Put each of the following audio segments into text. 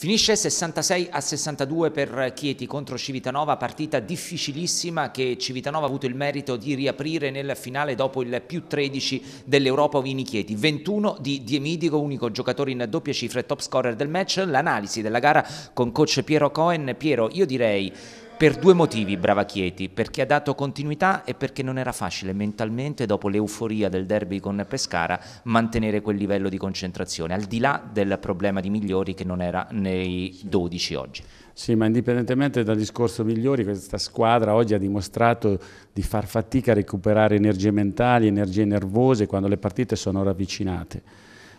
Finisce 66 a 62 per Chieti contro Civitanova, partita difficilissima che Civitanova ha avuto il merito di riaprire nel finale dopo il più 13 dell'Europa Vini Chieti. 21 di Diemidico, unico giocatore in doppia cifra e top scorer del match. L'analisi della gara con coach Piero Cohen. Piero, io direi per due motivi brava Chieti, perché ha dato continuità e perché non era facile mentalmente dopo l'euforia del derby con Pescara mantenere quel livello di concentrazione, al di là del problema di migliori che non era nei 12 oggi. Sì, ma indipendentemente dal discorso migliori, questa squadra oggi ha dimostrato di far fatica a recuperare energie mentali, energie nervose quando le partite sono ravvicinate.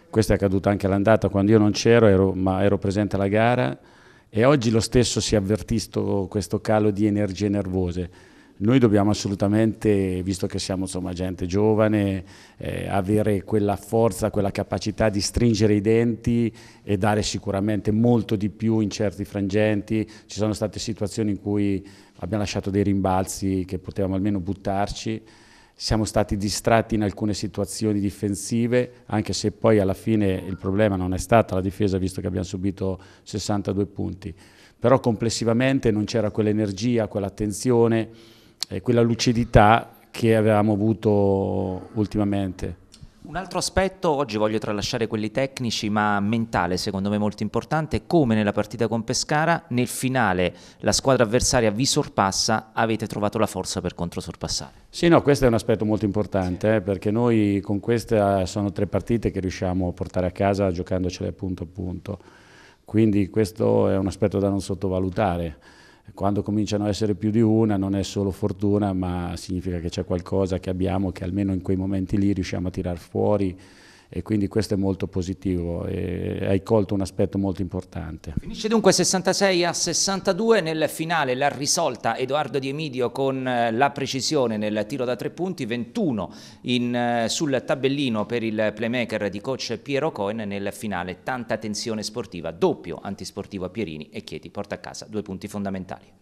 Questo è accaduto anche all'andata, quando io non c'ero, ma ero presente alla gara e oggi lo stesso si è avvertito questo calo di energie nervose. Noi dobbiamo assolutamente, visto che siamo insomma, gente giovane, eh, avere quella forza, quella capacità di stringere i denti e dare sicuramente molto di più in certi frangenti. Ci sono state situazioni in cui abbiamo lasciato dei rimbalzi che potevamo almeno buttarci siamo stati distratti in alcune situazioni difensive, anche se poi alla fine il problema non è stata la difesa, visto che abbiamo subito 62 punti. Però complessivamente non c'era quell'energia, quell'attenzione e eh, quella lucidità che avevamo avuto ultimamente. Un altro aspetto, oggi voglio tralasciare quelli tecnici, ma mentale secondo me molto importante, è come nella partita con Pescara, nel finale la squadra avversaria vi sorpassa, avete trovato la forza per controsorpassare. Sì, no, questo è un aspetto molto importante, sì. eh, perché noi con queste sono tre partite che riusciamo a portare a casa giocandocele punto a punto, quindi questo è un aspetto da non sottovalutare. Quando cominciano a essere più di una non è solo fortuna, ma significa che c'è qualcosa che abbiamo che almeno in quei momenti lì riusciamo a tirar fuori e quindi questo è molto positivo e hai colto un aspetto molto importante. Finisce dunque 66 a 62 nel finale la risolta Edoardo Di Emidio con eh, la precisione nel tiro da tre punti 21 in, eh, sul tabellino per il playmaker di coach Piero Cohen nel finale tanta tensione sportiva doppio antisportivo a Pierini e Chieti porta a casa due punti fondamentali.